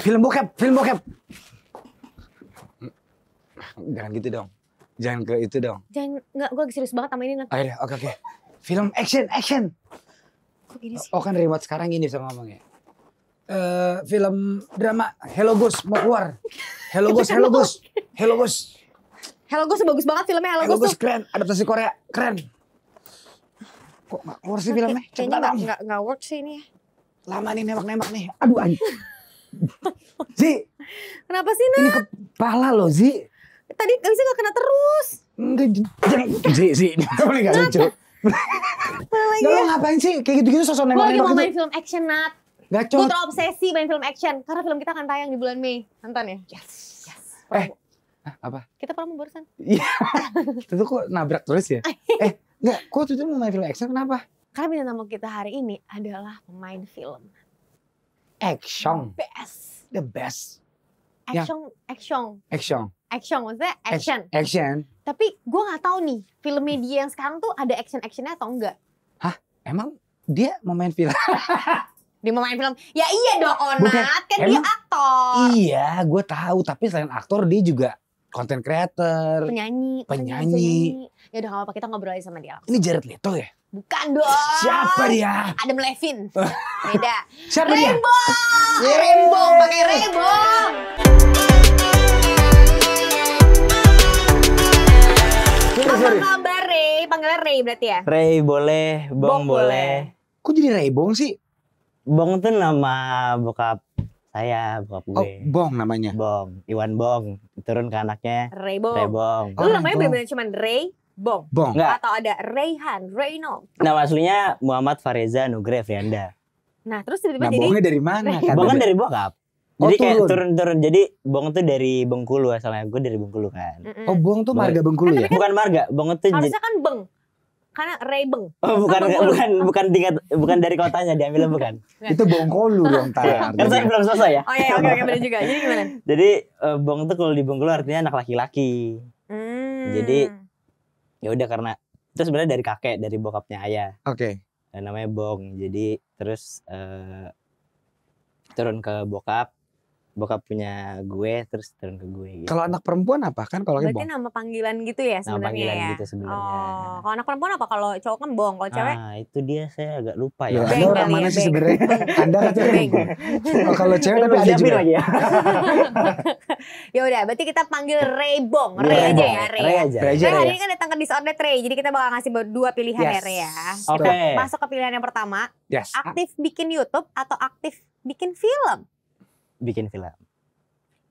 Film bokep, film bokep. Jangan gitu dong. Jangan ke itu dong. Jangan, enggak, gue serius banget sama ini. nanti. Oh, iya, oke, oke. Film action, action. Kok gini sih? Oh kan remote sekarang gini bisa ngomong ya. Uh, eh, film drama Hello Ghost mau keluar. Hello Ghost, Hello Ghost, Hello Ghost. Hello Ghost bagus banget filmnya Hello, Hello Ghost. Hello Ghost keren, adaptasi Korea keren. Kok gak keluar sih filmnya? Kayaknya gak, gak, work sih ini. ya. Lama nih nembak-nembak nih. Aduh anjir. Zi. Kenapa sih, nih? Ini kepala lo, Zi. Tadi sih gak kena terus. Enggak, Zi, Zi. Boleh gak lucu? lo ya. ngapain sih? Kayak gitu-gitu sosok nengok Gue lagi mau main film action, Nat. Gacot. Gue terobsesi main film action. Karena film kita akan tayang di bulan Mei. Nonton ya? Yes. yes. Eh, ah, apa? Kita pernah barusan. Iya. kita tuh kok nabrak terus ya? eh, enggak. Kok itu mau main film action kenapa? Karena bintang tamu kita hari ini adalah pemain film. Action. Best. The best. Ya. Action, yeah. action. Action. Action, maksudnya action. Action. action. Tapi gue gak tau nih film media yang sekarang tuh ada action actionnya atau enggak. Hah? Emang dia mau main film? dia mau main film? Ya iya dong, Onat. kan emang, dia aktor. Iya, gue tahu. Tapi selain aktor, dia juga Konten creator, penyanyi, penyanyi. Ya udah gak apa-apa kita ngobrol aja sama dia. Langsung. Ini Jared Leto ya? Bukan dong. Siapa dia? Adam Levin. Beda. Siapa dia? Rainbow. Rainbow pakai rainbow. Apa kabar Ray? Panggilnya Ray berarti ya? Ray boleh, Bong, Bong boleh. boleh. Kok jadi Ray Bong sih? Bong tuh nama bokap saya bokap oh, gue. Oh, Bong namanya. Bong, Iwan Bong. Turun ke anaknya. Ray Bong. Ray Bong. Oh, lu namanya benar-benar cuman Ray Bong. Bong. Enggak. Atau ada Rayhan, Reynold. Nama aslinya Muhammad Fareza Nugre Frianda. Nah, terus tiba-tiba nah, jadi Bongnya dari mana? Kan? Bong kan dari bokap. Oh, jadi kayak turun-turun. Jadi Bong tuh dari Bengkulu asalnya. Gue dari Bengkulu kan. Mm -mm. Oh, Bong tuh marga Bengkulu kan, ya? Kan Bukan marga. Bong tuh Harusnya kan Beng karena Rebeng. Oh, bukan bukan, bukan bukan tingkat bukan dari kotanya diambil bukan. itu Bongkolu dong tar. Iya, kan saya belum selesai ya. Oh iya oke okay, oke benar juga. Jadi gimana? Jadi uh, Bong itu kalau di Bengkulu artinya anak laki-laki. Hmm. Jadi ya udah karena itu sebenarnya dari kakek dari bokapnya ayah. Oke. Okay. Namanya Bong. Jadi terus uh, turun ke bokap bokap punya gue terus turun ke gue gitu. Kalau anak perempuan apa kan kalau Berarti bong. nama panggilan gitu ya sebenarnya. Nama panggilan ya? gitu sebenarnya. Oh, kalau anak perempuan apa kalau cowok kan bong, kalau cewek? Ah, itu dia saya agak lupa ya. Bang, Anda orang ya, mana sih sebenarnya? Anda katanya. oh, kalau cewek tapi ada juga. Lagi ya. ya udah, berarti kita panggil Ray Bong, Ray, iya, Ray aja ya, Ray. Ray ya? aja. Ray, aja, Ray hari ya. ini kan datang ke Disordered Ray, jadi kita bakal ngasih dua pilihan yes. ya Ray ya. Oke. Okay. Masuk ke pilihan yang pertama. Yes. Aktif bikin YouTube atau aktif bikin film? bikin film.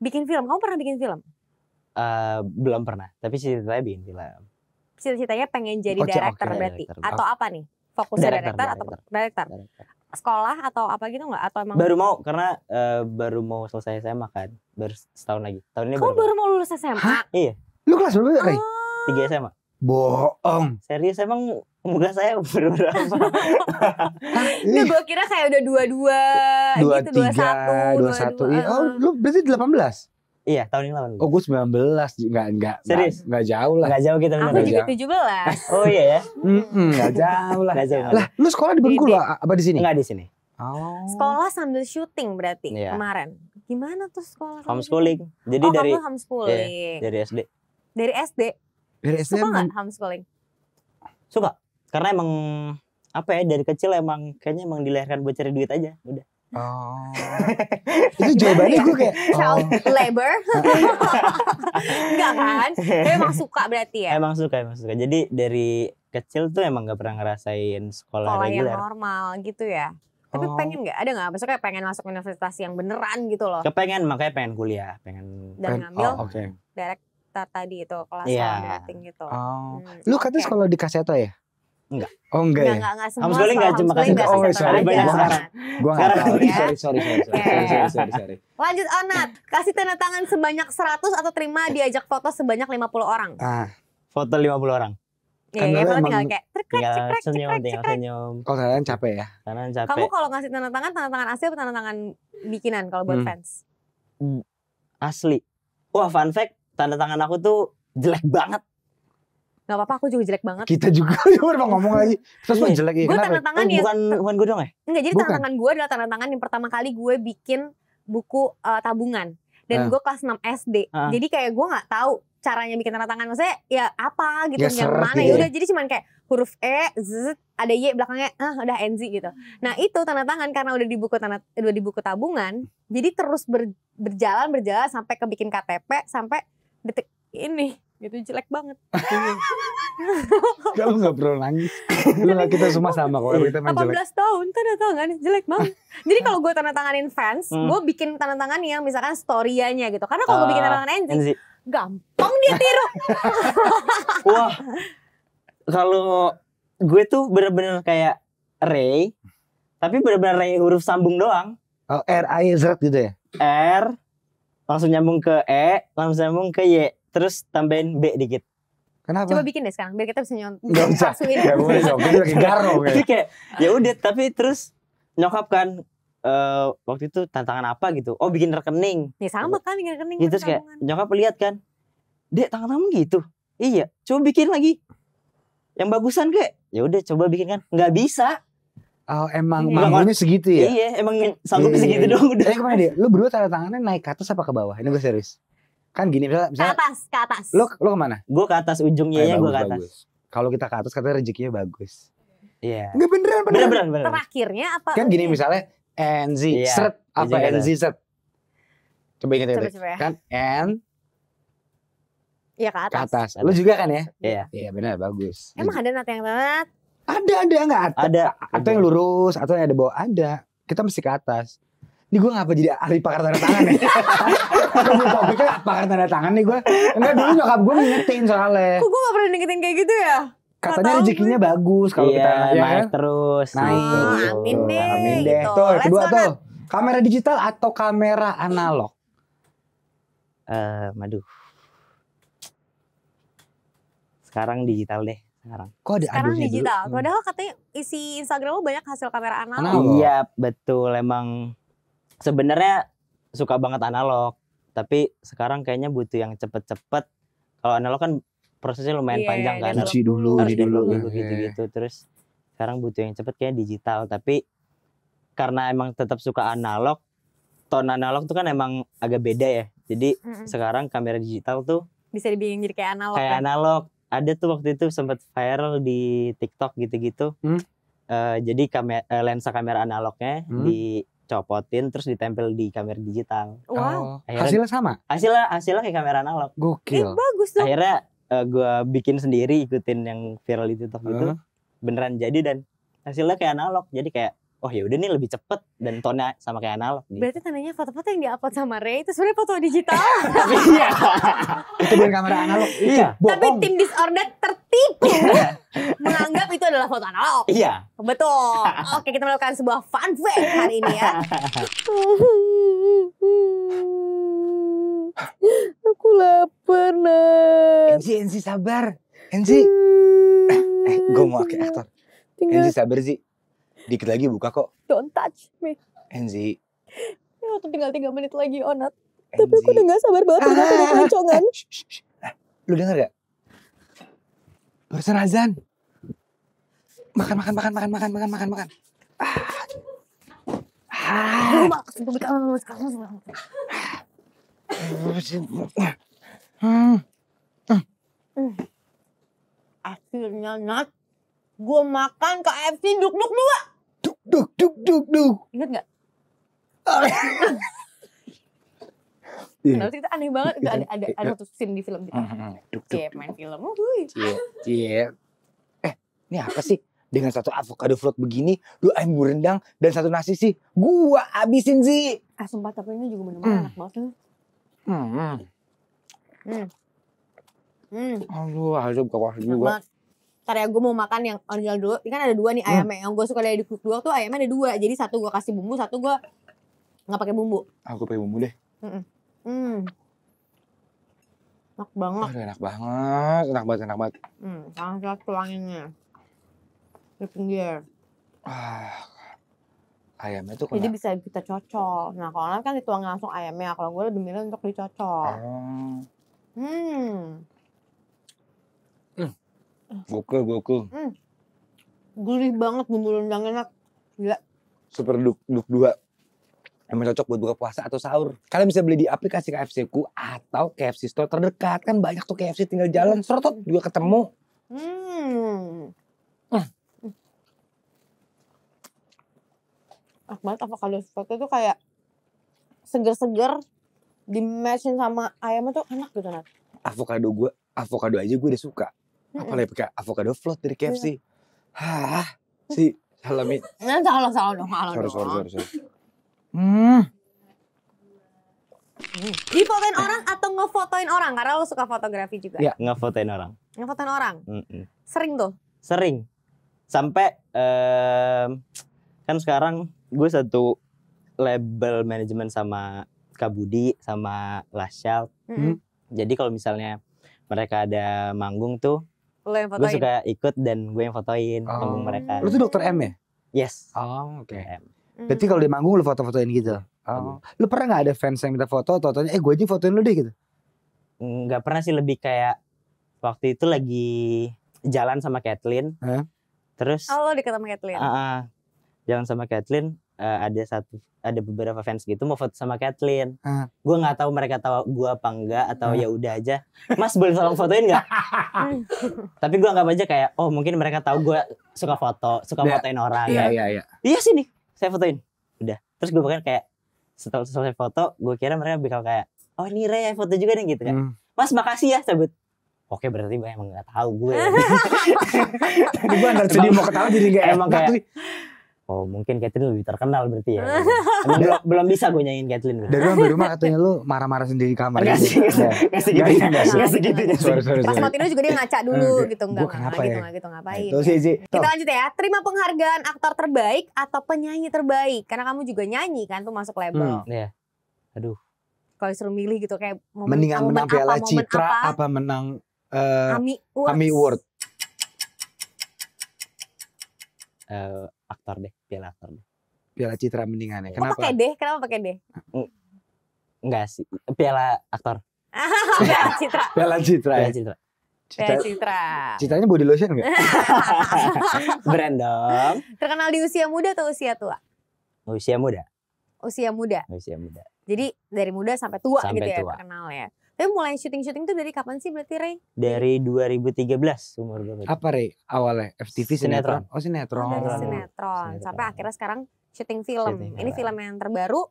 Bikin film? Kamu pernah bikin film? Uh, belum pernah, tapi cita-citanya bikin film. Cita-citanya pengen jadi okay, oh, director okay, berarti? Director. Atau apa nih? Fokusnya director, director atau director. director? Sekolah atau apa gitu nggak? Atau emang? Baru mau, karena uh, baru mau selesai SMA kan. Baru setahun lagi. Tahun ini Kamu baru, baru mau lulus SMA? Hah? Iya. Lu kelas berapa, Ray? Oh. SMA. Bohong. Serius emang Muka saya umur berapa? Ini gue kira kayak udah dua-dua, gitu, dua-satu. Dua-satu, Oh eh. lu berarti delapan belas. Iya, tahun ini 18. Oh, gue sembilan belas. Enggak enggak. Serius? Enggak jauh lah. Enggak jauh kita gitu, benar. Aku juga 17. Oh iya ya. mm enggak -mm, jauh lah. Enggak jauh. Lah, lu sekolah di Bengkulu apa di sini? Enggak di sini. Oh. Sekolah sambil syuting berarti iya. kemarin. Gimana tuh sekolah? Homeschooling. Jadi oh, dari kamu homeschooling. Iya, dari SD. Dari SD. Dari SD. Suka enggak homeschooling? Suka karena emang apa ya dari kecil emang kayaknya emang dilahirkan buat cari duit aja udah Oh. itu jawabannya gue kayak oh. labor. Enggak kan? Tapi emang suka berarti ya. Emang suka, emang suka. Jadi dari kecil tuh emang gak pernah ngerasain sekolah, sekolah reguler. yang normal gitu ya. Tapi oh. pengen gak? Ada gak? Maksudnya pengen masuk universitas yang beneran gitu loh? Kepengen, makanya pengen kuliah, pengen. Dan pengen, ngambil oh, okay. tadi itu kelas yeah. marketing gitu. Oh. Hmm, Lu katanya okay. sekolah di Kaseto ya? Enggak. Oh enggak. Enggak, ya? enggak, enggak semua. enggak cuma kasih enggak. Oh, sorry. banyak saran. Gua enggak tahu. Sorry, sorry, sorry, sorry, sorry, sorry, sorry, sorry. Lanjut Onat, kasih tanda tangan sebanyak 100 atau terima diajak foto sebanyak 50 orang. Ah, foto 50 orang. Iya, ya, emang tinggal kayak cekrek, cekrek, iya, senyum, cekrek, tinggal senyum. Oh, kalau tanda tangan capek ya? Tanda tangan capek. Kamu kalau ngasih tanda tangan, tanda tangan asli atau tanda tangan bikinan kalau buat hmm. fans? Hmm. Asli. Wah, fun fact, tanda tangan aku tuh jelek banget. Gak apa-apa aku juga jelek banget. Kita juga ya udah ngomong lagi. Terus mau iya. jelek ya. Gue tanda tangan oh, ya. Bukan gue dong ya? Enggak jadi bukan. tanda tangan gue adalah tanda tangan yang pertama kali gue bikin buku eh, tabungan. Dan ah. gue kelas 6 SD. Ah. Jadi kayak gue gak tahu caranya bikin tanda tangan maksudnya ya apa gitu ya, yang mana gitu ya, ya udah jadi cuman kayak huruf e z ada y belakangnya ah udah nz gitu nah itu tanda tangan karena udah di buku tanda udah di buku tabungan jadi terus ber, berjalan berjalan sampai ke bikin KTP sampai detik ini gitu jelek banget. Kalau iya. nggak perlu nangis. Lu kita semua sama kok. Kita 18 jelek. tahun tanda tangan jelek banget. Jadi kalau gue tanda tanganin fans, hmm. gue bikin tanda tangan yang misalkan storyanya gitu. Karena kalau gue bikin ah, tanda tangan Enzi, gampang dia tiru. Wah. Kalau gue tuh bener-bener kayak Ray, tapi bener-bener Ray huruf sambung doang. Oh, R, A, Y, Z gitu ya? R, langsung nyambung ke E, langsung nyambung ke Y terus tambahin B dikit. Kenapa? Coba bikin deh sekarang biar kita bisa nyontek. Gak bisa. Gak boleh dong. Kita lagi garo. Ya. Jadi kayak ya udah tapi terus nyokap kan uh, waktu itu tantangan apa gitu. Oh bikin rekening. Ya sama kan bikin rekening. Gitu, terus kayak nyokap lihat kan. Dek tangan kamu gitu. Iya. Coba bikin lagi. Yang bagusan kayak ya udah coba bikin kan. Gak bisa. Oh emang hmm. Iya. manggunnya segitu ya? Iya emang sanggupnya iya, segitu iya, dong udah. Eh kemana dia? Lu berdua tanda tangannya naik ke atas apa ke bawah? Ini gue serius kan gini misalnya, misalnya ke atas ke atas lo lo kemana gue ke atas ujungnya ya gue ke atas kalau kita ke atas katanya rezekinya bagus Iya. Yeah. Nggak beneran, beneran. beneran, beneran. Terakhirnya apa? Kan gini misalnya NZ, yeah. seret, apa Izin NZ, seret. Coba ingat ya. ya. Kan N, Iya ke atas. Ke atas. Lu juga kan ya? Iya. Iya benar bagus. Emang ada nanti yang banget? Ada ada nggak? Ada. Atau yang lurus atau yang ada bawah ada. Kita mesti ke atas ini gue ngapa jadi ahli pakar tanda tangan ya? Topiknya pakar tanda tangan nih gue. Enggak dulu nyokap gue ngingetin soalnya. Kok gue gak pernah ngingetin kayak gitu ya? Katanya rezekinya bagus kalau iya, kita ya naik kan? terus. Naik. gitu. amin deh. Amin deh. Gitu. Tuh, kedua tuh. kamera digital atau kamera analog? Eh, uh, madu. Sekarang digital deh sekarang. Kok ada sekarang digital. Dulu. Hmm. Padahal katanya isi Instagram lo banyak hasil kamera analog. Iya, betul emang sebenarnya suka banget analog tapi sekarang kayaknya butuh yang cepet-cepet kalau analog kan prosesnya lumayan yeah, panjang iya, kan iya. harus dulu harus dulu, dulu iya. gitu-gitu terus sekarang butuh yang cepet kayak digital tapi karena emang tetap suka analog tone analog tuh kan emang agak beda ya jadi mm -hmm. sekarang kamera digital tuh bisa dibikin jadi kayak analog kayak kan? analog ada tuh waktu itu sempat viral di TikTok gitu-gitu mm. uh, jadi kamera uh, eh, lensa kamera analognya mm. di copotin terus ditempel di kamera digital. Wow. Oh. Akhirnya, hasilnya sama? Hasilnya hasilnya kayak kamera analog. Gokil. Eh, bagus tuh. Akhirnya uh, eh, gue bikin sendiri ikutin yang viral di TikTok gitu. Beneran jadi dan hasilnya kayak analog. Jadi kayak oh ya udah nih lebih cepet dan tonnya sama kayak analog. Gitu. Berarti tandanya foto-foto yang diupload sama Ray itu sebenarnya foto digital. iya. itu dengan kamera analog. Iya. iya. Bohong. Tapi tim disorder tertipu iya. menganggap itu adalah foto analog. Iya. Betul. Oke kita melakukan sebuah fun fact hari ini ya. Aku lapar, nih. Enzi, Enzi sabar. Enzi. Eh, eh gue mau ke aktor. Enzi sabar sih. Dikit lagi buka kok. Don't touch me. Enzi. Ini ya, waktu tinggal 3 menit lagi, Onat. Oh, Enzi. Tapi aku udah gak sabar banget ah, udah keroncongan. Eh, Eh, lu denger gak? Barusan azan. Makan, makan, makan, makan, makan, makan, makan, makan. Ah. Akhirnya Nat, gue makan KFC duk-duk dua duk duk. Ingat nggak? Iya. Kenapa sih kita aneh banget? Gak ada ada ada iya. satu scene di film kita. Iya, duk main film. Wuih. Cie. Eh, ini apa sih? Dengan satu avocado float begini, lu ayam rendang dan satu nasi sih. Gua abisin sih. Ah, sumpah tapi ini juga benar-benar hmm. enak banget. Hmm, hmm. Hmm. Hmm. Aduh, harusnya buka puasa juga. Ntar ya gue mau makan yang original dulu. Ini kan ada dua nih ayamnya. Hmm. Yang gue suka dari di dua tuh ayamnya ada dua. Jadi satu gue kasih bumbu, satu gue nggak pakai bumbu. Aku ah, pakai bumbu deh. Mm -mm. Enak banget. Aduh, enak banget, enak banget, enak banget. Hmm, sangat tulanginnya. Di pinggir. Ah, ayamnya tuh kena... jadi bisa kita cocol nah kalau kan dituang langsung ayamnya kalau gue lebih milih untuk dicocol oh. hmm. hmm Gokil, gokil. Hmm. Gurih banget bumbu rendang enak. Gila. Super duk, duk dua. Emang cocok buat buka puasa atau sahur. Kalian bisa beli di aplikasi KFC ku atau KFC Store terdekat. Kan banyak tuh KFC tinggal jalan. Hmm. Serotot juga ketemu. Hmm. Ah. Enak banget avocado spot tuh kayak seger-seger di matchin sama ayamnya tuh enak gitu nanti Avocado gue, avocado aja gue udah suka apa lagi apalagi pakai avocado float dari iya. KFC. Hah, si salami. Nah, salah salah dong, salah dong. Sorry, sorry, sorry. Hmm. Mm. Difotoin orang atau ngefotoin orang? Karena lo suka fotografi juga. Iya, ngefotoin orang. Ngefotoin orang? Sering tuh? Sering. Sampai, um, kan sekarang gue satu label manajemen sama Kak Budi, sama Lashal. Jadi kalau misalnya mereka ada manggung tuh, Lo yang fotoin. Gue suka ikut dan gue yang fotoin oh. panggung mereka. lu tuh dokter M ya? Yes. Oh, oke. Okay. Mm. Berarti kalau di manggung lo foto-fotoin gitu. Oh. Lo pernah nggak ada fans yang minta foto atau tanya, eh gue aja fotoin lu deh gitu? Nggak pernah sih lebih kayak waktu itu lagi jalan sama Kathleen. Huh? Terus. Oh lo deket sama Kathleen? uh, jalan sama Kathleen uh, ada satu ada beberapa fans gitu mau foto sama Kathleen. Uh. Ah. Gue nggak tahu mereka tahu gue apa enggak atau uh. ya udah aja. Mas boleh tolong fotoin nggak? Tapi gue nggak aja kayak oh mungkin mereka tahu gue suka foto, suka yeah. fotoin orang. Iya kan. iya iya. Iya sini, saya fotoin. Udah. Terus gue bukan kayak setelah selesai foto, gue kira mereka bakal kayak oh ini Ray foto juga nih gitu kan. Mm. Mas makasih ya sebut oke berarti gue emang gak tahu gue. Tadi gue antara sedih mau ketawa jadi gak emang kayak Oh mungkin Kathleen lebih terkenal berarti ya. belum, belum bisa gue nyanyiin Catherine. Dari rumah, dari rumah katanya lu marah-marah sendiri di kamar. Gak sih, enggak iya. segitunya. Enggak segitunya. Sorry, sorry, Pas mau tidur juga dia ngaca dulu gitu. Enggak, gua kenapa gitu, ya? gitu, ngapain. Terus sih, Kita lanjut ya. Terima penghargaan aktor terbaik atau penyanyi terbaik. Karena kamu juga nyanyi kan tuh masuk label. Hmm. Iya. Aduh. Kalau disuruh milih gitu kayak momen, Mendingan menang Piala Citra apa, menang uh, eh, Ami Award. Ami Award. Uh, eh, aktor deh, piala aktor deh. Piala Citra mendingan ya. Iya. Kenapa? pakai deh? Kenapa pakai deh? Enggak sih, piala aktor. piala Citra. piala Citra. Ya? Piala Citra. Cita, Citra. Citranya body lotion enggak? Brand dong. Terkenal di usia muda atau usia tua? Usia muda. Usia muda. Usia muda. Jadi dari muda sampai tua sampai gitu ya tua. terkenal ya. Tapi mulai syuting-syuting tuh dari kapan sih berarti Ray? Dari 2013 umur gue. Apa Ray? Awalnya FTV sinetron. sinetron. Oh sinetron. Sinetron. sinetron. sinetron. Sampai akhirnya sekarang syuting film. Syuting, Ini film yang terbaru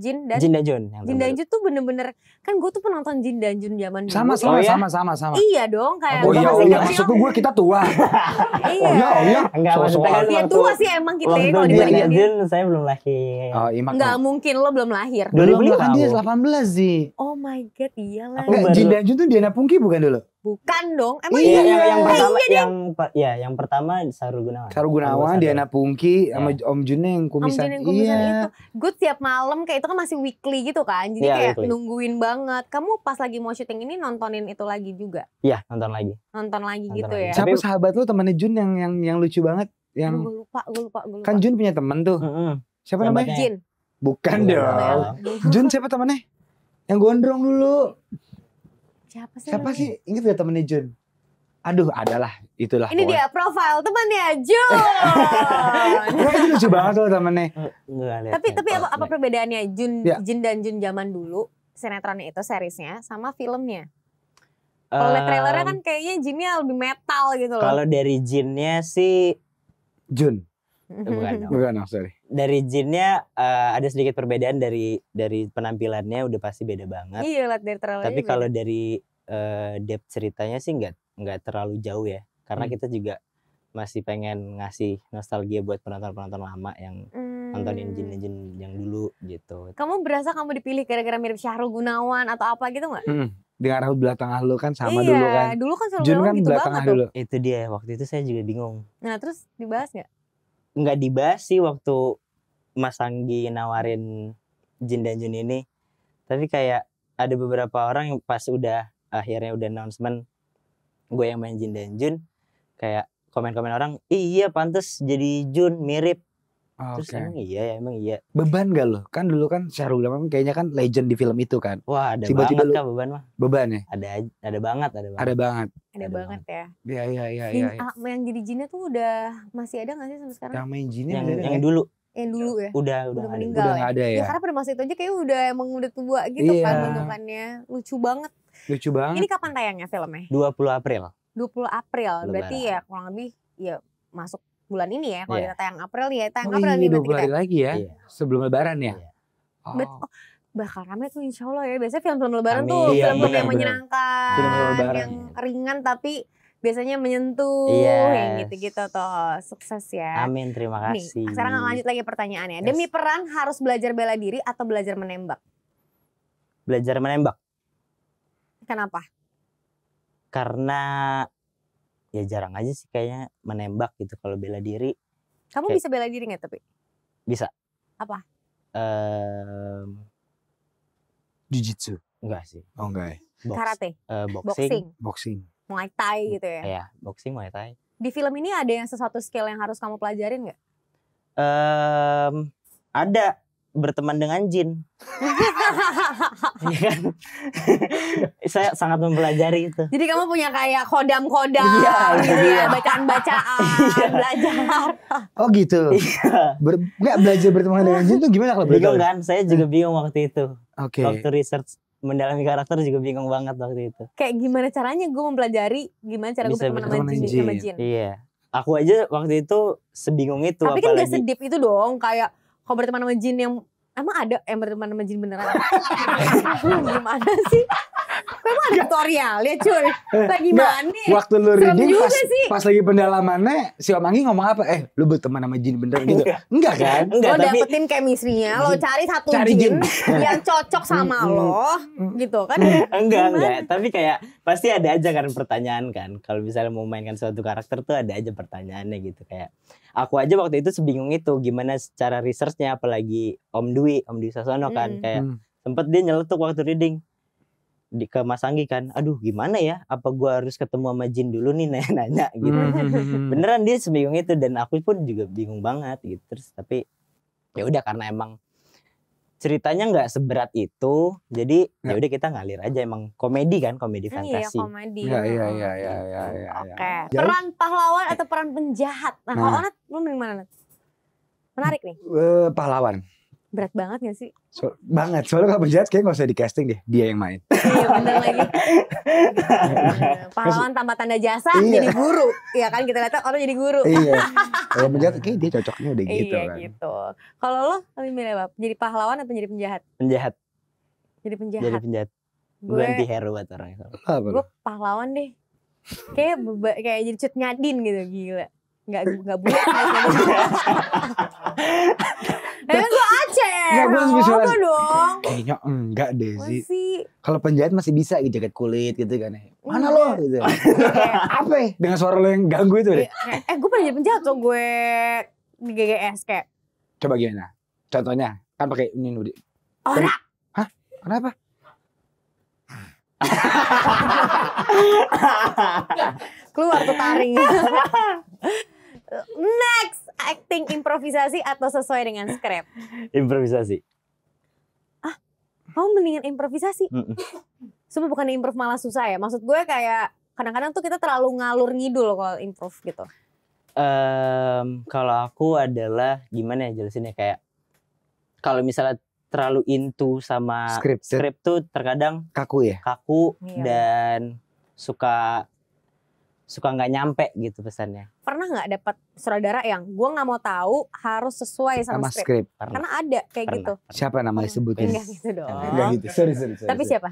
Jin dan Jin dan Jun. Yang Jin dan Jun tuh bener-bener kan gue tuh penonton Jin dan Jun zaman dulu. Sama sama oh, ya? sama sama sama. Iya dong kayak. Oh iya oh iya maksud gue kita tua. iya. Oh iya oh iya. Enggak so, so, so, ya, tua sih emang kita ya kalau dibandingin. Jin, Jun saya belum lahir. Oh iya Enggak mungkin lo belum lahir. Belum kan dia 18 sih. Oh my god iya lah. Jin dan Jun tuh Diana Pungki bukan dulu? Bukan dong. Emang iya, iya. Yang, yang eh, pertama iya, yang ya yang pertama Saru Gunawan. Saru Gunawan, Diana Pungki ya. sama Om Jun yang kumisan. Om Jun kumisan iya. itu. Gue tiap malam kayak itu kan masih weekly gitu kan. Jadi ya, kayak weekly. nungguin banget. Kamu pas lagi mau syuting ini nontonin itu lagi juga? Iya, nonton lagi. Nonton lagi nonton gitu lagi. ya. Siapa sahabat lu temannya Jun yang yang yang lucu banget yang gue lupa, gue lupa, gue lupa. Kan Jun punya temen tuh. Mm -hmm. Siapa namanya? Jin. Bukan dong. Jun siapa temannya? Yang gondrong dulu. Siapa sih? Siapa sih? Ingat gak temennya Jun? Aduh, adalah itulah. Ini pokoknya. dia profil temannya Jun. Wah, itu lucu banget loh temennya. Enggak, tapi ya, tapi apa, apa perbedaannya Jun ya. Jun dan Jun zaman dulu sinetronnya itu seriesnya sama filmnya? Kalau um, trailernya kan kayaknya Jinnya lebih metal gitu loh. Kalau dari Jinnya sih Jun bukan dong. bukan dong, sorry. Dari jinnya uh, ada sedikit perbedaan dari dari penampilannya udah pasti beda banget. Iya, lah dari terlalu. Tapi kalau dari uh, depth ceritanya sih nggak nggak terlalu jauh ya, karena hmm. kita juga masih pengen ngasih nostalgia buat penonton-penonton lama yang hmm. nontonin jin-jin yang dulu gitu. Kamu berasa kamu dipilih gara-gara mirip Syahrul Gunawan atau apa gitu nggak? Hmm dengan arah belah tengah lu kan sama iya, dulu kan. dulu kan selalu kan gitu belah tengah dulu. Itu dia waktu itu saya juga bingung. Nah terus dibahas nggak? nggak dibahas sih waktu Mas Anggi nawarin Jin dan Jun ini tapi kayak ada beberapa orang yang pas udah akhirnya udah announcement gue yang main Jin dan Jun kayak komen-komen orang iya pantas jadi Jun mirip Okay. Terus emang iya ya, emang iya. Beban gak lo? Kan dulu kan Syahrul Gunawan kayaknya kan legend di film itu kan. Wah, ada Tiba -tiba banget lu, beban mah. Beban ya? Ada ada banget, ada banget. Ada banget. Ada, ada banget, banget ya. Iya, iya, iya, iya. Ya. Yang jadi jinnya tuh udah masih ada gak sih sampai sekarang? Yang main jinnya yang, yang yang dulu. Yang dulu ya? Udah, udah, udah meninggal. Udah ya? ada ya. ya. Karena pada masa itu aja kayak udah emang udah tua gitu iya. kan bentukannya. Lucu banget. Lucu banget. Ini kapan tayangnya filmnya? 20 April. 20 April. Berarti ya kurang lebih ya masuk bulan ini ya. Kalau yeah. kita tayang April ya tayang oh, April ini iya, berarti kita. lagi ya. Iya. Sebelum lebaran ya. yeah. Oh. oh. bakal rame tuh insya Allah ya. Biasanya film-film lebaran Amin. tuh iya, film-film iya, yang bener. menyenangkan. Film lebaran. Yang ringan tapi biasanya menyentuh yes. yang gitu-gitu toh sukses ya. Amin terima kasih. Nih, sekarang lanjut lagi pertanyaannya. Yes. Demi perang harus belajar bela diri atau belajar menembak? Belajar menembak. Kenapa? Karena ya jarang aja sih kayaknya menembak gitu kalau bela diri. Kamu kayak, bisa bela diri nggak tapi? Bisa. Apa? Um, Jujitsu. Enggak sih. Oh enggak. Ya. Box, Karate. Uh, boxing. boxing. Boxing. Muay Thai gitu ya. Iya, boxing Muay Thai. Di film ini ada yang sesuatu skill yang harus kamu pelajarin nggak? Um, ada berteman dengan jin. Iya kan? saya sangat mempelajari itu. Jadi kamu punya kayak kodam-kodam, iya, iya gitu ya, iya. bacaan-bacaan, iya. belajar. Oh gitu. Iya. Ber, gak belajar berteman dengan jin tuh gimana kalau Bingung kan? Saya juga eh. bingung waktu itu. Oke. Okay. Waktu research mendalami karakter juga bingung banget waktu itu. Kayak gimana caranya gue mempelajari gimana cara gue berteman dengan jin, jin. Iya. Aku aja waktu itu sebingung itu. Tapi kan apalagi. kan gak sedip itu dong kayak kalau berteman sama jin yang emang ada yang berteman sama jin beneran? Gimana sih memang tutorial ya cuy lagi mana waktu lu reading pas, pas lagi pendalamannya si Om Anggi ngomong apa eh lu berteman sama jin bener gitu enggak iya. kan enggak, lo tapi, dapetin chemistry-nya lo cari satu cari jin, jin. yang cocok sama lo gitu kan enggak Gimana? enggak tapi kayak pasti ada aja kan pertanyaan kan kalau misalnya mau mainkan suatu karakter tuh ada aja pertanyaannya gitu kayak aku aja waktu itu sebingung itu gimana secara researchnya apalagi Om Dwi Om Dwi Sasono kan mm. kayak mm. sempet dia nyeletuk waktu reading di ke Mas Anggi kan, aduh gimana ya, apa gue harus ketemu sama Jin dulu nih nanya-nanya gitu. Mm-hmm. Beneran dia sebingung itu dan aku pun juga bingung banget gitu. Terus tapi ya udah karena emang ceritanya nggak seberat itu, jadi ya, ya. udah kita ngalir aja emang komedi kan, komedi mm, fantasi. Iya komedi. Iya iya iya gitu. iya Ya, Ya, Oke. Okay. Ya. Peran pahlawan atau eh. peran penjahat? Nah, nah. kalau Onat lu mana? Menarik nih. Uh, pahlawan. Berat banget gak sih? So, banget. Soalnya kalau penjahat kayaknya gak usah di casting deh. Dia yang main. iya bener lagi. Pahlawan tanpa tanda jasa iya. jadi guru. Iya kan kita lihat orang jadi guru. iya. Kalau penjahat kayaknya dia cocoknya udah gitu iya, kan. Iya gitu. Kalau lo lebih milih apa? Jadi pahlawan atau jadi penjahat? Penjahat. Jadi penjahat. Jadi penjahat. Gue anti hero buat orang. Gue pahlawan deh. Kayak kayak jadi cut nyadin gitu gila. Gak, gak buat. Gak buat. Enggak, gue harus visual. dong. Kayaknya enggak deh sih. Kalau penjahit masih bisa gitu jaket kulit gitu kan. Ya. Mana lo iya. gitu. Iya. Apa ya? Dengan suara lo yang ganggu itu deh. Iya. Eh, gue pernah jadi penjahat tuh gue di GGS kayak. Coba gimana? Contohnya kan pakai ini nudi. Oh, Ora. Hah? Kenapa? Keluar tuh taring. Next, acting improvisasi atau sesuai dengan skrip? improvisasi. Ah, kamu mendingan improvisasi? Mm -mm. Semua bukan improv malah susah ya. Maksud gue kayak kadang-kadang tuh kita terlalu ngalur ngidul kalau improv gitu. Um, kalau aku adalah gimana ya jelasinnya kayak kalau misalnya terlalu into sama skrip tuh terkadang kaku ya kaku iya. dan suka suka nggak nyampe gitu pesannya. Pernah nggak dapat saudara yang gue nggak mau tahu harus sesuai sama, sama skrip? Karena ada kayak Pernah. gitu. Siapa namanya sebutin? Enggak gitu dong. Enggak gitu. gitu. Sorry, sorry, sorry. Tapi siapa?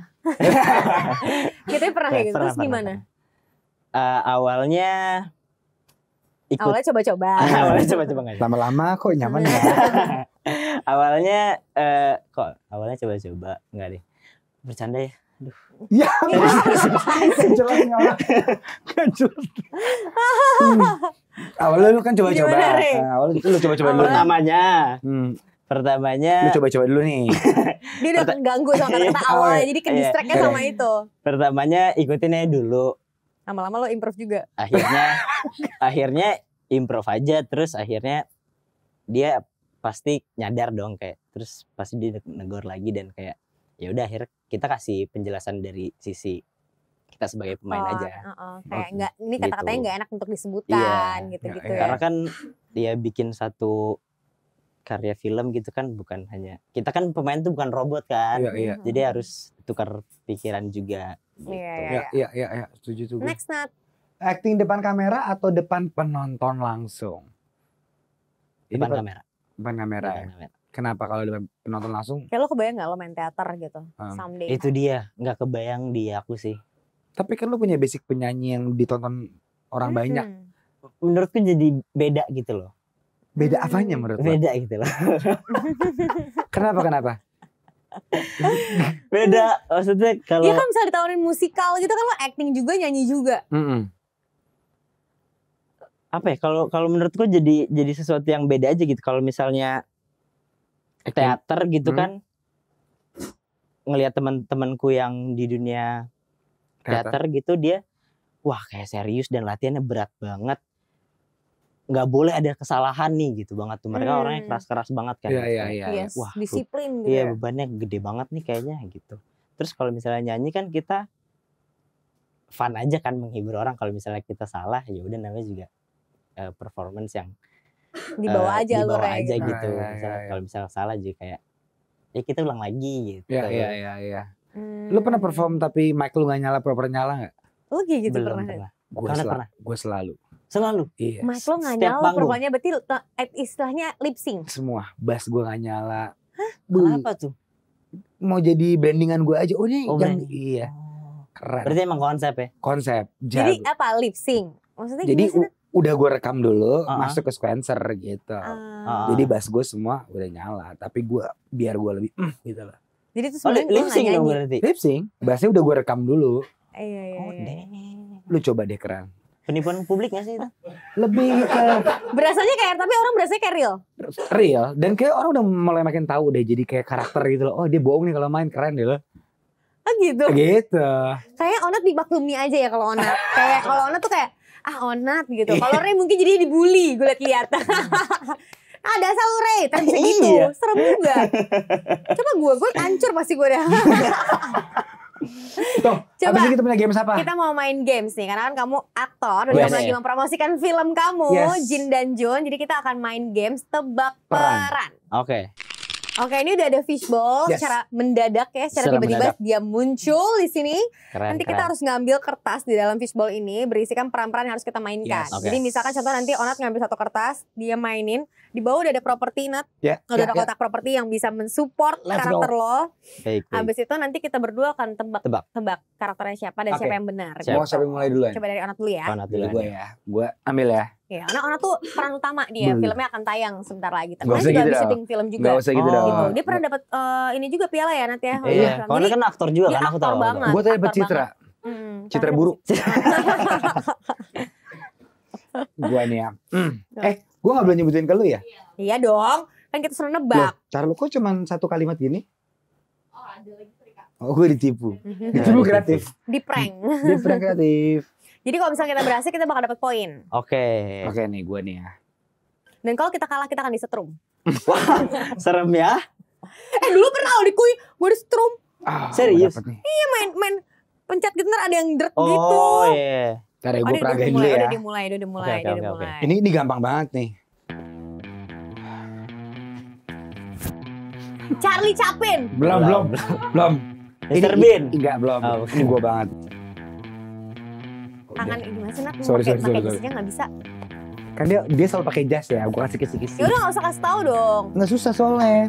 Kita pernah kayak gitu. Terus gimana? Uh, awalnya ikut. Awalnya coba-coba. awalnya coba-coba nggak. Lama-lama kok nyaman ya. awalnya uh, kok awalnya coba-coba nggak deh. Bercanda ya Aduh. Ya, gak nyala. Gak Awalnya lu kan coba-coba. Nah, itu lu coba-coba dulu. Pertamanya. Hmm. Pertamanya. Lu coba-coba dulu nih. Dia udah ganggu sama kata-kata iya. awalnya. Jadi ke iya. distractnya iya. sama itu. Pertamanya ikutin aja dulu. Lama-lama lo improve juga. Akhirnya. akhirnya improve aja. Terus akhirnya. Dia pasti nyadar dong kayak. Terus pasti dia negor lagi dan kayak ya udah akhir kita kasih penjelasan dari sisi kita sebagai pemain oh, aja. Oh, kayak enggak ini kata-katanya nggak enak untuk disebutkan iya, gitu-gitu ya. Karena kan dia bikin satu karya film gitu kan bukan hanya kita kan pemain tuh bukan robot kan. Iya, iya. Jadi harus tukar pikiran juga gitu. Iya, iya, iya, iya, iya setuju tuh. Next Nat. Acting depan kamera atau depan penonton langsung? Depan kamera. Depan kamera. Depan ya. kamera. Kenapa kalau di penonton langsung? Kayak lo kebayang gak lo main teater gitu hmm. Itu kan? dia, gak kebayang di aku sih. Tapi kan lo punya basic penyanyi yang ditonton orang hmm. banyak. Menurutku jadi beda gitu loh. Beda hmm. apanya menurut lo? Beda gitu loh. kenapa kenapa? beda maksudnya kalau Iya kan misalnya ditawarin musikal gitu kan lo acting juga nyanyi juga. Mm -mm apa ya kalau kalau menurutku jadi jadi sesuatu yang beda aja gitu kalau misalnya teater gitu hmm. kan ngelihat teman-temanku yang di dunia teater. teater gitu dia wah kayak serius dan latihannya berat banget nggak boleh ada kesalahan nih gitu banget tuh mereka hmm. orangnya keras-keras banget kan yeah, yeah, yeah. Yes, iya, wah disiplin gitu iya ya. bebannya gede banget nih kayaknya gitu terus kalau misalnya nyanyi kan kita fun aja kan menghibur orang kalau misalnya kita salah ya udah namanya juga uh, performance yang dibawa eh, aja uh, dibawa aja gitu, gitu. Nah, misalnya, ya, ya. kalau misalnya salah jadi kayak ya kita ulang lagi gitu iya, ya ya ya, ya. Hmm. lu pernah perform tapi mic lu nggak nyala proper nyala gak lu kayak gitu Belum pernah, pernah. gue sel pernah gue selalu selalu iya. mic lu gak nyala propernya berarti istilahnya lip sync semua bass gue gak nyala Hah? kenapa tuh mau jadi brandingan gue aja oh ini oh, yang iya oh. keren berarti emang konsep ya konsep jago. jadi apa lip sync maksudnya jadi udah gue rekam dulu uh-huh. masuk ke sequencer gitu uh-huh. jadi bass gue semua udah nyala tapi gue biar gue lebih mm, gitu loh jadi itu oh, sebenarnya oh, lip sync dong berarti lip sync bassnya udah gue rekam dulu iya iya, oh, iya. lu coba deh keren penipuan publik gak sih itu? Lebih ke berasanya kayak tapi orang berasanya kayak real. Real dan kayak orang udah mulai makin tahu deh jadi kayak karakter gitu loh. Oh, dia bohong nih kalau main keren deh loh. gitu. Gitu. Kayak Onat dimaklumi aja ya kalau Onat. kayak kalau Onat tuh kayak ah onat gitu. Iya. Kalau Ray mungkin jadi dibully gue lihat ada ah, asal Ray tapi bisa gitu iya. serem juga coba gue gue hancur pasti gue dah Tuh, Coba, abis kita punya games apa? Kita mau main games nih, karena kan kamu aktor dan kamu lagi mempromosikan film kamu, yes. Jin dan Jun. Jadi kita akan main games tebak peran. peran. Oke. Okay. Oke, ini udah ada fishbowl yes. secara mendadak ya, secara tiba-tiba dia muncul di sini. Keren, nanti keren. kita harus ngambil kertas di dalam fishbowl ini berisikan peran-peran yang harus kita mainkan. Yes. Okay. Jadi misalkan contoh nanti Onat ngambil satu kertas, dia mainin, di bawah udah ada properti Nat. Yeah. Udah yeah, ada yeah. kotak properti yang bisa mensupport Let's karakter go. lo. Habis itu nanti kita berdua akan tebak tebak, tebak karakternya siapa dan okay. siapa yang benar. Siapa. Gitu. Mau siapa yang mulai ya? Coba dari Onat dulu ya. Onat dulu Gue ya. Gue ambil ya. Iya, karena orang tuh peran utama dia. Bener. Filmnya akan tayang sebentar lagi. Tapi kan juga gitu habis film juga. Gak usah gitu, oh. gitu. Dia pernah dapat uh, eh, ini juga piala ya nanti ya. Iya. iya karena kan aktor juga kan aku tahu. Banget, Gue tadi dapat Citra. Hmm, citra buruk. Gue nih ya. Hmm. Eh, gue gak boleh nyebutin ke lu ya? Iya dong. Kan kita suruh nebak. Loh, lu kok cuma satu kalimat gini? Oh, ada lagi Oh, gue ditipu. ditipu kreatif. Di prank. Di prank kreatif. Jadi kalau misalnya kita berhasil kita bakal dapat poin. Oke. Okay. Oke okay, nih gue nih ya. Dan kalau kita kalah kita akan disetrum. serem ya. Eh dulu pernah loh dikui gue disetrum. Oh, Serius? Iya main main pencet gitu ntar ada yang drek oh, gitu. Oh iya. Karena gue pernah gini ya. Udah dimulai, udah dimulai, okay, okay, udah okay, dimulai. Okay. Ini, ini gampang banget nih. Charlie Chaplin. Belum, belum, belum. Mr. Bean. Enggak, belum. Oh, ini gue banget tangan ini masih nak sorry, pakai, sorry, nggak bisa kan dia dia selalu pakai jas ya gue kasih kisi kisi ya udah nggak usah kasih tahu dong nggak susah soalnya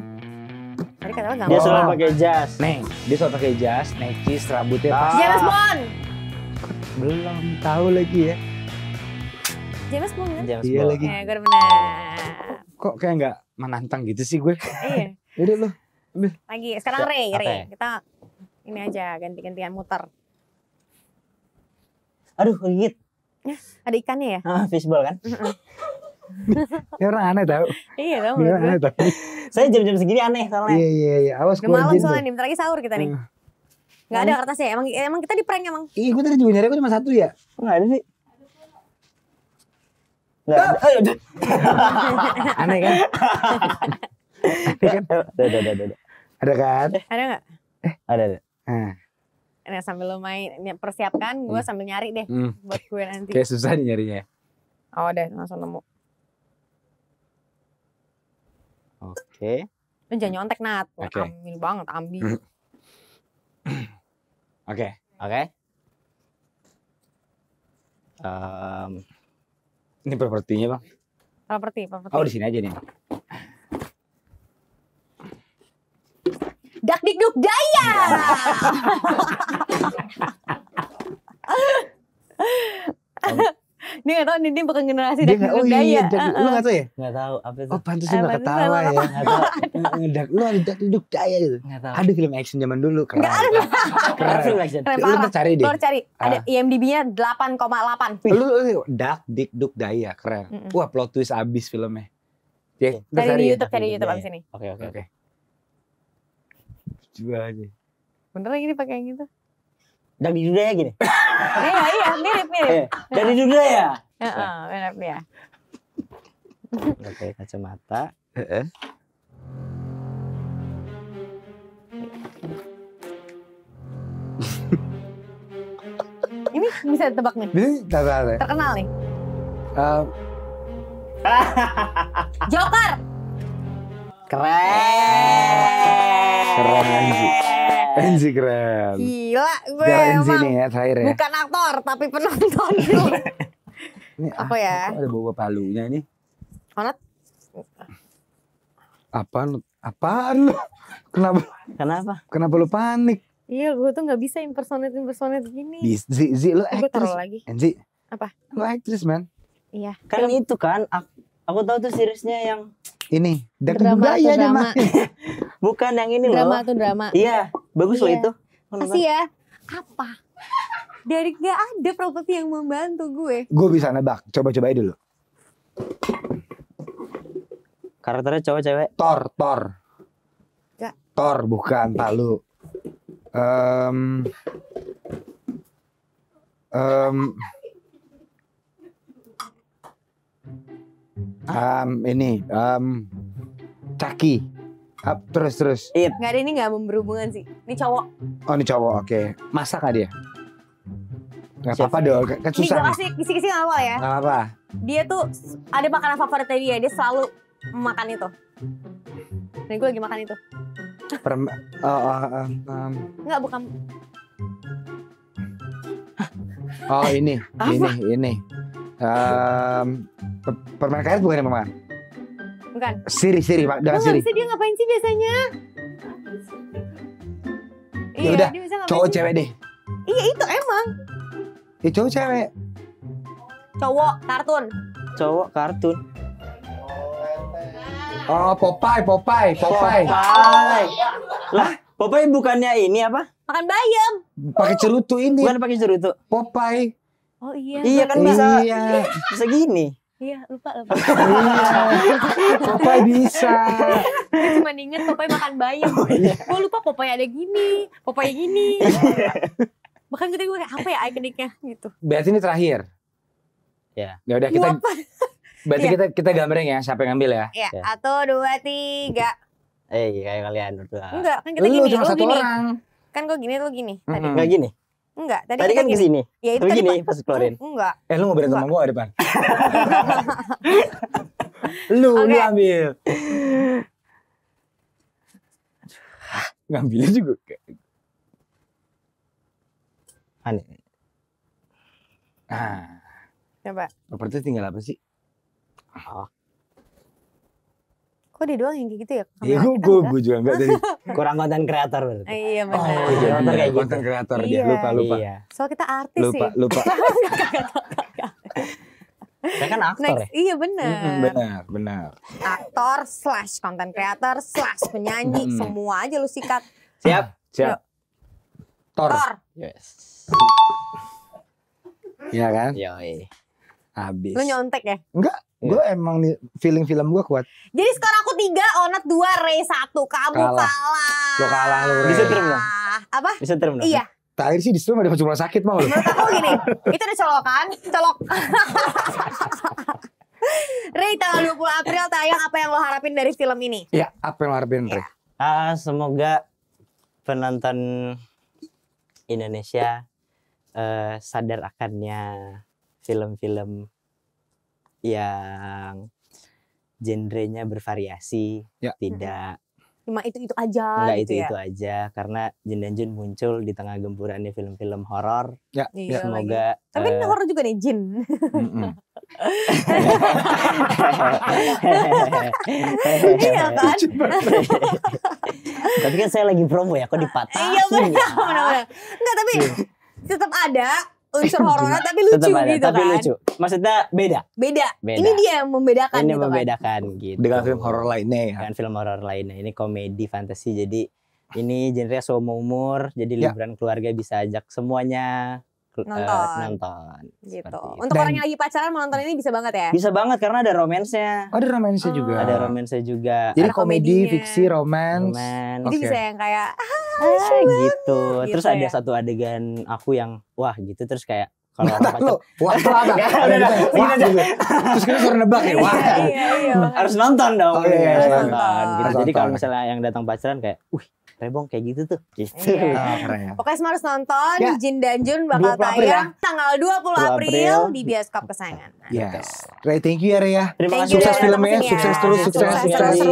Tadi kata gak Dia selalu pakai jas. Neng, dia selalu pakai jas, neng necis, rambutnya ah. pas. James Bond. Belum tahu lagi ya. James Bond kan? iya Bond. lagi. Eh, gue udah benar. Kok kayak nggak menantang gitu sih gue? Iya. Udah lo. Lagi, sekarang Ray, Ray. Ya? Kita ini aja ganti-gantian muter aduh gigit ya, ada ikannya ya ah, fishball kan Ini orang aneh tau. Iya tau. Ini orang aneh tau. Saya jam-jam segini aneh soalnya. Iya iya iya. Awas gue malam soalnya nih. Bentar lagi sahur kita nih. Hmm. Gak ada kertasnya. Ya? Emang emang kita di prank emang. Iya gue tadi juga nyari gue cuma satu ya. Kok gak ada sih? Gak ah, ada. aneh kan? aneh kan? Ada, ada. Ada kan? Ada gak? Eh. Ada, ah. Nah sambil lo main persiapkan, gue hmm. sambil nyari deh hmm. buat gue nanti. Kayak susah nih nyarinya. Ya? Oh deh langsung nemu. Oke. Okay. jangan nyontek Nat. Okay. Ambil banget, ambil. Hmm. Oke, oke. Okay. Okay. Um, ini propertinya bang? Properti, properti. Oh di sini aja nih. dak dikduk daya. Ini gak tau nih ini bukan generasi dia gak, oh iya, dak, uh, lu gak tau ya? Gak tau Oh pantas gak ketawa ya Gak tau Ngedak, lu ada dak duduk daya gitu Gak tau Ada film action zaman dulu keren Gak ada Keren film action Lu ntar cari deh ah. Lu cari Ada IMDB nya 8,8 Lu dak dik daya keren Wah plot twist abis filmnya Cari di ya. Youtube, cari di Youtube abis ini Oke oke oke Dua aja. Bener lagi pakai yang gitu? Dari Duda ya gini? iya, iya, mirip, mirip. Eh, dan dari Duda ya? Iya, mirip ya. Pakai kacamata. Ini bisa tebak nih. Bisa tebak nih. Terkenal nih. Joker. Keren. Keren Enzi Enzi keren. Gila gue emang nih ya terakhir ya. Bukan aktor tapi penonton ini apa ya? Ada bawa palunya ini. Konat. Apa lu? Apaan lu? Kenapa? Kenapa? Kenapa lu panik? Iya, gue tuh gak bisa impersonate impersonate gini. Bisa, Zi, Zi, lu eh, actress. lagi. Enzi Apa? Lu actress, man. Iya. Kan itu kan, aku, aku tahu tuh seriesnya yang ini drama budaya drama. Bukan yang ini drama loh. Drama atau drama. Iya, bagus iya. loh itu. Kasih ya. Apa? Dari gak ada properti yang membantu gue. Gue bisa nebak. Coba-coba aja dulu. Karakternya cowok cewek? Tor, Tor. Gak. Tor bukan Palu. Um, um, Um, ini um, caki. Up, ah, terus terus. It. Iya. Gak ada ini nggak berhubungan sih. Ini cowok. Oh ini cowok, oke. Okay. Masak gak dia? Gak apa-apa dong, kan susah. ini gue kasih kisi-kisi gak apa ya. Gak apa-apa. Dia tuh ada makanan favoritnya dia, dia selalu makan itu. Dan gue lagi makan itu. Perm oh, oh, um. Oh, Enggak, bukan. Oh ini, ini, ini. Um, permen karet bukan ya Mama? Bukan. Siri Siri Pak, Dengan Siri. Bisa dia ngapain sih biasanya? Ya iya, udah, cowok cewek deh. Iya itu emang. Ya cowok cewek. Cowok kartun. Cowok kartun. Oh, Popeye, Popeye, Popeye. Popeye. Lah, Popeye bukannya ini apa? Makan bayam. Pakai cerutu ini. Bukan pakai cerutu. Popeye. Oh iya. Iya kan bisa iya. bisa gini. Iya, lupa lupa. iya. Popeye bisa. Gue cuma inget Popeye makan bayam. Oh, iya. Gue lupa Popeye ada gini, Popeye gini. Bahkan gitu gue apa ya ikoniknya gitu. Berarti ini terakhir. Ya. Ya udah kita Berarti iya. kita kita gambarin ya siapa yang ngambil ya. Iya, ya. satu, dua, tiga. Eh, iya, kayak kalian berdua. Enggak, kan kita Lu, gini, cuma lu satu gini. Orang. Kan gue gini, lu gini. Tadi. Enggak gini. Enggak, tadi, tadi kan gini. kesini. Ya itu Begini, tadi pas keluarin. Enggak. Eh lu ngobrol sama gua depan. lu, okay. lu ambil. Ngambilnya juga kayak aneh. Ah. Coba. Properti tinggal apa sih? Oh. Kok dia doang yang kayak gitu ya? Iya, gue, gue, kan gue juga enggak jadi. Kurang konten kreator Iya, oh, benar. Oh, konten kreator gitu. kreator dia, iya, lupa, lupa. Iya. Soal kita artis lupa, sih. Lupa, lupa. Saya kan aktor Next, ya? Iya benar. Mm -hmm, benar, benar. Aktor slash konten kreator slash penyanyi. Mm. Semua aja lu sikat. Siap. Siap. Tor. Tor. Yes. Iya kan? Yoi. Habis. Lu nyontek ya? Enggak. Yeah. Gue iya. emang nih feeling film gue kuat. Jadi skor aku tiga, Onet dua, Ray satu. Kamu kalah. kalah. Lo kalah lo. Bisa terus dong. Apa? Bisa terus dong. Iya. Terakhir sih di ada cuma rumah sakit mau. Menurut aku gini, itu ada colokan, colok. Ray tanggal 20 April tayang apa yang lo harapin dari film ini? Iya, apa yang lo harapin Ray? Ya. Uh, semoga penonton Indonesia uh, sadar akannya film-film yang genrenya bervariasi, ya. tidak cuma itu itu aja Enggak gitu itu ya? itu aja karena Jin dan Jun muncul di tengah gempurannya film-film horor ya, ya iya, semoga tapi uh, horor juga nih Jin iya kan tapi kan saya lagi promo ya kok dipatah iya ya? benar benar enggak tapi iya. tetap ada unsur iya, horornya tapi lucu ada, gitu tapi kan. lucu. Maksudnya beda. beda. Beda. Ini dia yang membedakan Ini gitu kan? membedakan kan. gitu. Dengan film horor lainnya ya. Dengan film horor lainnya. Ini komedi fantasi jadi ini genre semua umur jadi ya. liburan keluarga bisa ajak semuanya eh, nonton. Uh, nonton. Gitu. Untuk Dan, orang yang lagi pacaran mau nonton ini bisa banget ya? Bisa banget karena ada romansnya. Ada romansnya hmm. juga. Ada romansnya juga. Jadi ada komedi, komedinya. fiksi, romans. Romance. Jadi bisa yang kayak ah, ah, gitu. gitu terus ya. ada satu adegan aku yang wah gitu terus kayak kalau orang pacar wah apa ya? gitu. terus suruh nebak ya wah iya, iya, iya. harus nonton dong oh, iya, harus nonton gitu jadi kalau misalnya yang datang pacaran kayak wih Rebong kayak gitu tuh. Gitu. Iya. Ah, Pokoknya semua harus nonton ya. Jin dan Jun bakal ya? tayang ya. tanggal 20 April, April di bioskop kesayangan. Yes. Ray, thank you ya Ray ya. Terima kasih ya. sukses filmnya, sukses terus, sukses, sukses,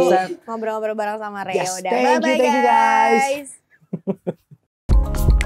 Ngobrol-ngobrol bareng sama Ray udah. Thank you, thank guys. you